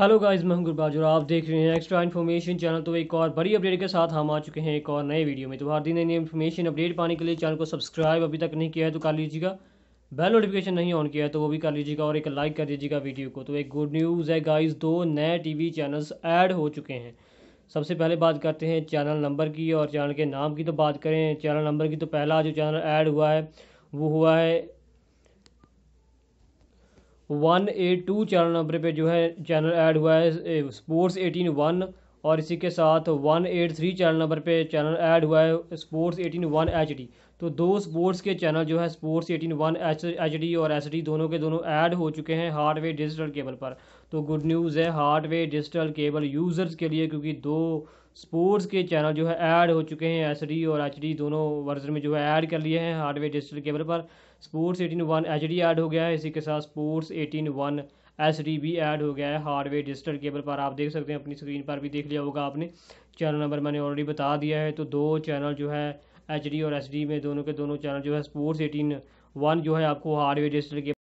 hello guys मैं गुरबाज और आप देख रहे हैं एक्स्ट्रा इन्फॉर्मेशन चैनल तो एक और बड़ी अपडेट के साथ हम आ चुके हैं एक और नए वीडियो में तो हर दिन नई इन्फॉर्मेशन अपडेट पाने के लिए चैनल को सब्सक्राइब अभी तक नहीं किया है तो कर लीजिएगा बेल नोटिफिकेशन नहीं ऑन किया है तो वो भी कर लीजिएगा और एक लाइक कर दीजिएगा वीडियो को तो एक गुड न्यूज़ है गाइज दो नए टी चैनल्स ऐड हो चुके हैं सबसे पहले बात करते हैं चैनल नंबर की और चैनल के नाम की तो बात करें चैनल नंबर की तो पहला जो चैनल ऐड हुआ है वो हुआ है one A two channel number पे जो है चैनल ऐड हुआ है स्पोर्ट्स एटीन वन और इसी के साथ one eight three channel number पे चैनल ऐड हुआ है sports eighteen one H D तो दो स्पोर्ट्स के चैनल जो है sports eighteen one H H D और एच डी दोनों के दोनों ऐड हो चुके हैं हार्डवेयर डिजिटल केबल पर तो गुड न्यूज़ है हार्डवेयर डिजिटल केबल यूज़र्स के लिए क्योंकि दो स्पोर्ट्स के चैनल जो है ऐड हो चुके हैं एच डी और एच डी दोनों वर्जन में जो है ऐड कर लिए हैं हार्डवेयर डिजिटल केबल पर sports eighteen one H D add हो गया है इसी के साथ sports eighteen one S D भी ऐड हो गया है हार्डवेयर डिजिटल केबल पर आप देख सकते हैं अपनी स्क्रीन पर भी देख लिया होगा आपने चैनल नंबर मैंने ऑलरेडी बता दिया है तो दो चैनल जो है एच और एस में दोनों के दोनों चैनल जो है स्पोर्ट्स एटीन वन जो है आपको हार्डवेयर डिजिटल केबल